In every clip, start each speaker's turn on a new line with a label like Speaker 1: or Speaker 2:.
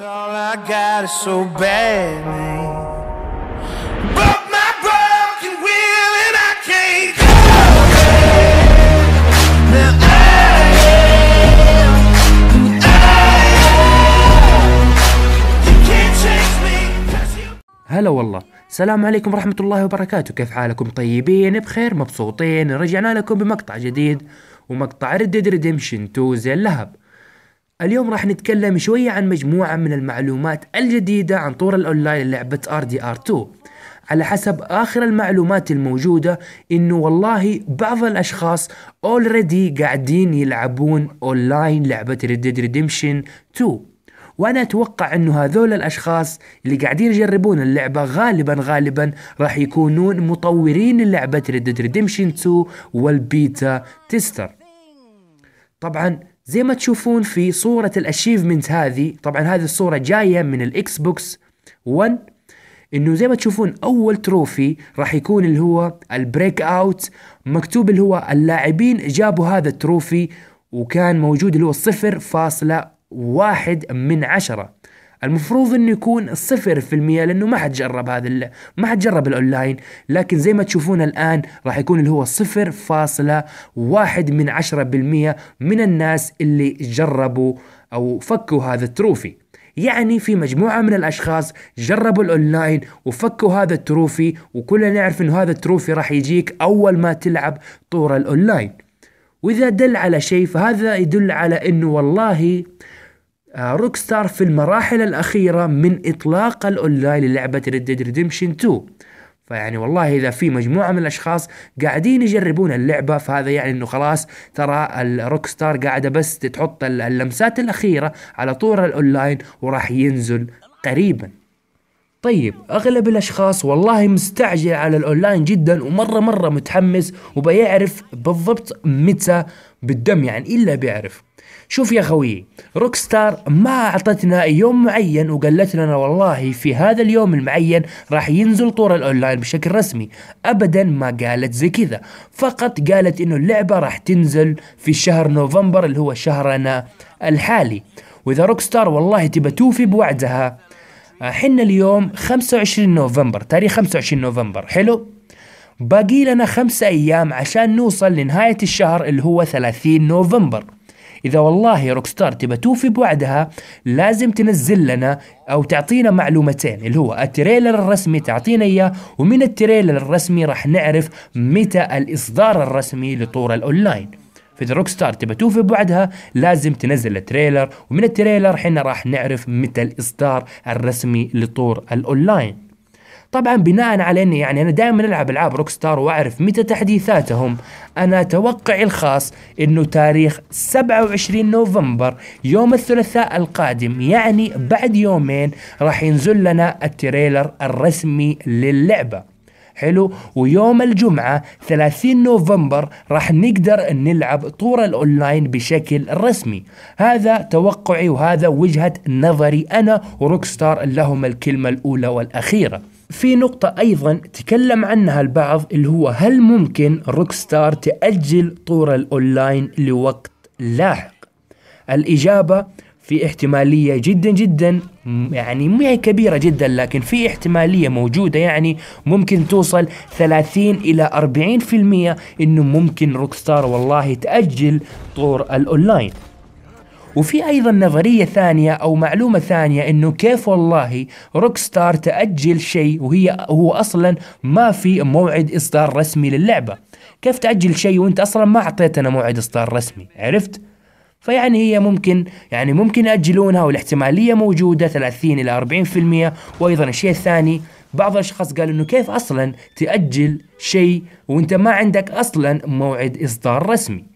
Speaker 1: all I got is so هلا والله. السلام عليكم ورحمة الله وبركاته كيف حالكم طيبين بخير مبسوطين رجعنا لكم بمقطع جديد ومقطع ردد ريديمشن 2 زي اللهب اليوم راح نتكلم شوية عن مجموعة من المعلومات الجديدة عن طور الأونلاين للعبة RDR2 على حسب آخر المعلومات الموجودة إنه والله بعض الأشخاص اولريدي قاعدين يلعبون أونلاين لعبة Red Dead Redemption 2 وأنا أتوقع إنه هذول الأشخاص اللي قاعدين يجربون اللعبة غالبا غالبا راح يكونون مطورين لعبة Red Dead Redemption 2 والبيتا تيستر طبعا زي ما تشوفون في صورة الاشيفمنت هذه طبعا هذه الصورة جاية من الاكس بوكس 1 انه زي ما تشوفون اول تروفي راح يكون اللي هو البريك اوت مكتوب اللي هو اللاعبين جابوا هذا التروفي وكان موجود اللي هو 0.1 من عشرة المفروض انه يكون صفر في المية لانه ما حد جرب هذا ما حد جرب الاونلاين لكن زي ما تشوفون الان راح يكون اللي هو صفر فاصلة واحد من عشرة بالمية من الناس اللي جربوا او فكوا هذا التروفي يعني في مجموعة من الأشخاص جربوا الأونلاين وفكوا هذا التروفي وكلنا نعرف أنه هذا التروفي راح يجيك أول ما تلعب طور الأونلاين وإذا دل على شيء فهذا يدل على أنه والله روك آه، ستار في المراحل الأخيرة من إطلاق الأونلاين للعبة ريد ديد ريدمشن 2 فيعني والله اذا في مجموعه من الاشخاص قاعدين يجربون اللعبه فهذا يعني انه خلاص ترى الروك ستار قاعده بس تحط اللمسات الاخيره على طور الاونلاين وراح ينزل قريبا طيب اغلب الاشخاص والله مستعجل على الاونلاين جدا ومره مره متحمس وبيعرف بالضبط متى بالدم يعني الا بيعرف شوف يا خوي روك ستار ما اعطتنا يوم معين وقالت لنا والله في هذا اليوم المعين راح ينزل طور الاونلاين بشكل رسمي ابدا ما قالت زي كذا فقط قالت انه اللعبه راح تنزل في شهر نوفمبر اللي هو شهرنا الحالي واذا روك ستار والله تبى توفي بوعدها حنا اليوم 25 نوفمبر تاريخ 25 نوفمبر حلو باقي لنا خمسة أيام عشان نوصل لنهاية الشهر اللي هو 30 نوفمبر اذا والله روك ستار تبى توفي بوعدها لازم تنزل لنا او تعطينا معلومتين اللي هو التريلر الرسمي تعطينا اياه ومن التريلر الرسمي راح نعرف متى الاصدار الرسمي لطور الاونلاين فاذا روك ستار تبى توفي بوعدها لازم تنزل التريلر ومن التريلر حنا راح نعرف متى الاصدار الرسمي لطور الاونلاين طبعا بناء على اني يعني انا دائما العب العاب روك ستار واعرف متى تحديثاتهم انا توقعي الخاص انه تاريخ 27 نوفمبر يوم الثلاثاء القادم يعني بعد يومين راح ينزل لنا التريلر الرسمي للعبه حلو ويوم الجمعة 30 نوفمبر راح نقدر نلعب طور الأونلاين بشكل رسمي هذا توقعي وهذا وجهة نظري أنا وروكستار لهم الكلمة الأولى والأخيرة في نقطة أيضا تكلم عنها البعض اللي هو هل ممكن روك ستار تأجل طور الأونلاين لوقت لاحق؟ الإجابة في احتمالية جدا جدا يعني ما هي كبيرة جدا لكن في احتمالية موجودة يعني ممكن توصل 30 إلى 40% إنه ممكن روك ستار والله تأجل طور الأونلاين وفي ايضا نظريه ثانيه او معلومه ثانيه انه كيف والله روك ستار تاجل شيء وهي هو اصلا ما في موعد اصدار رسمي للعبه كيف تاجل شيء وانت اصلا ما اعطيتنا موعد اصدار رسمي عرفت فيعني هي ممكن يعني ممكن يأجلونها والاحتمالية موجودة 30 إلى 40% وأيضا الشيء الثاني بعض الأشخاص قالوا إنه كيف أصلا تأجل شيء وأنت ما عندك أصلا موعد إصدار رسمي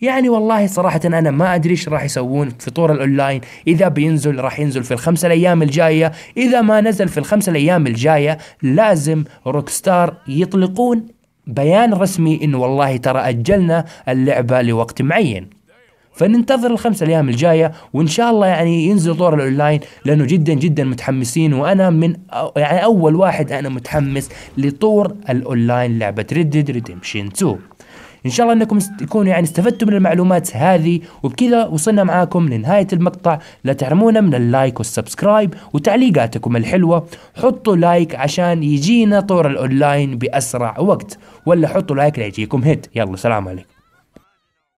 Speaker 1: يعني والله صراحة أنا ما أدري إيش راح يسوون في طور الأونلاين إذا بينزل راح ينزل في الخمسة الأيام الجاية إذا ما نزل في الخمسة الأيام الجاية لازم روكستار يطلقون بيان رسمي إنه والله ترى أجلنا اللعبة لوقت معين فننتظر الخمسة الايام الجايه وان شاء الله يعني ينزل طور الاونلاين لانه جدا جدا متحمسين وانا من أو يعني اول واحد انا متحمس لطور الاونلاين لعبه ريد ديد ريديمشن 2 ان شاء الله انكم تكونوا يعني استفدتوا من المعلومات هذه وبكذا وصلنا معاكم لنهايه المقطع لا تحرمونا من اللايك والسبسكرايب وتعليقاتكم الحلوه حطوا لايك عشان يجينا طور الاونلاين باسرع وقت ولا حطوا لايك ليجيكم هيت يلا سلام عليكم